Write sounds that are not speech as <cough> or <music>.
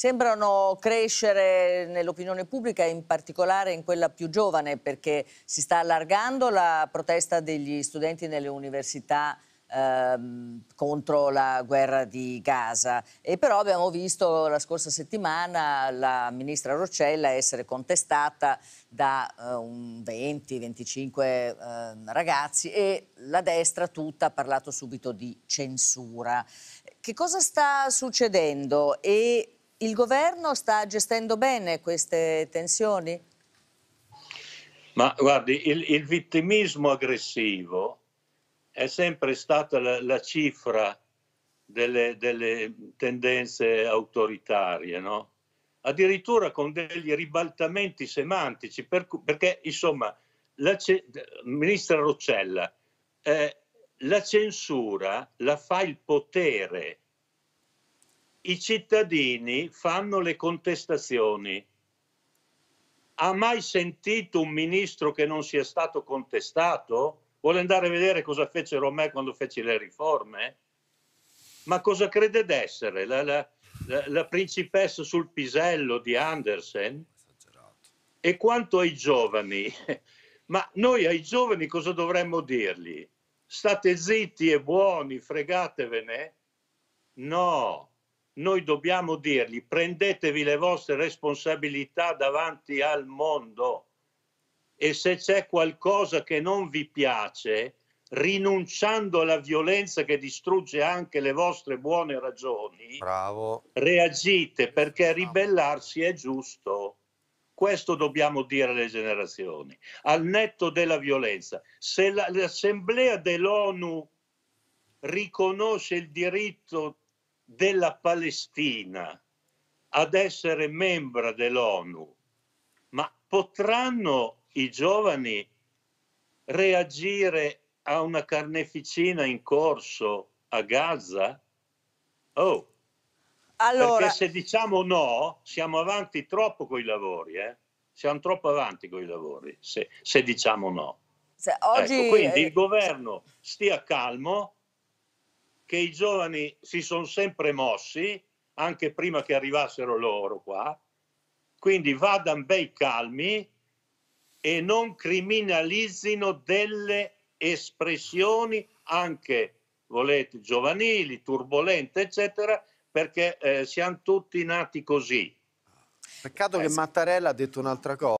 sembrano crescere nell'opinione pubblica e in particolare in quella più giovane perché si sta allargando la protesta degli studenti nelle università Ehm, contro la guerra di Gaza. E però abbiamo visto la scorsa settimana la ministra Roccella essere contestata da eh, 20-25 eh, ragazzi e la destra tutta ha parlato subito di censura. Che cosa sta succedendo e il governo sta gestendo bene queste tensioni? Ma guardi, il, il vittimismo aggressivo è sempre stata la, la cifra delle, delle, tendenze autoritarie, no? addirittura con degli ribaltamenti semantici, per, perché insomma, la, ministra Roccella, eh, la censura la fa il potere, i cittadini fanno le contestazioni. Ha mai sentito un ministro che non sia stato contestato? Vuole andare a vedere cosa fece Romè quando fece le riforme? Ma cosa crede d'essere? La, la, la, la principessa sul pisello di Andersen? E quanto ai giovani? <laughs> Ma noi ai giovani cosa dovremmo dirgli? State zitti e buoni, fregatevene? No, noi dobbiamo dirgli prendetevi le vostre responsabilità davanti al mondo e se c'è qualcosa che non vi piace, rinunciando alla violenza che distrugge anche le vostre buone ragioni, Bravo. reagite perché ribellarsi è giusto. Questo dobbiamo dire alle generazioni, al netto della violenza. Se l'Assemblea dell'ONU riconosce il diritto della Palestina ad essere membra dell'ONU, ma potranno i giovani reagire a una carneficina in corso a Gaza? Oh, allora... perché se diciamo no, siamo avanti troppo con i lavori, eh? siamo troppo avanti con i lavori se, se diciamo no. Se ecco, oggi... ecco, quindi il eh, governo stia calmo, che i giovani si sono sempre mossi, anche prima che arrivassero loro qua, quindi vadano bei calmi e non criminalizzino delle espressioni anche, volete, giovanili, turbolente, eccetera, perché eh, siamo tutti nati così. Peccato eh, che Mattarella ha detto un'altra cosa.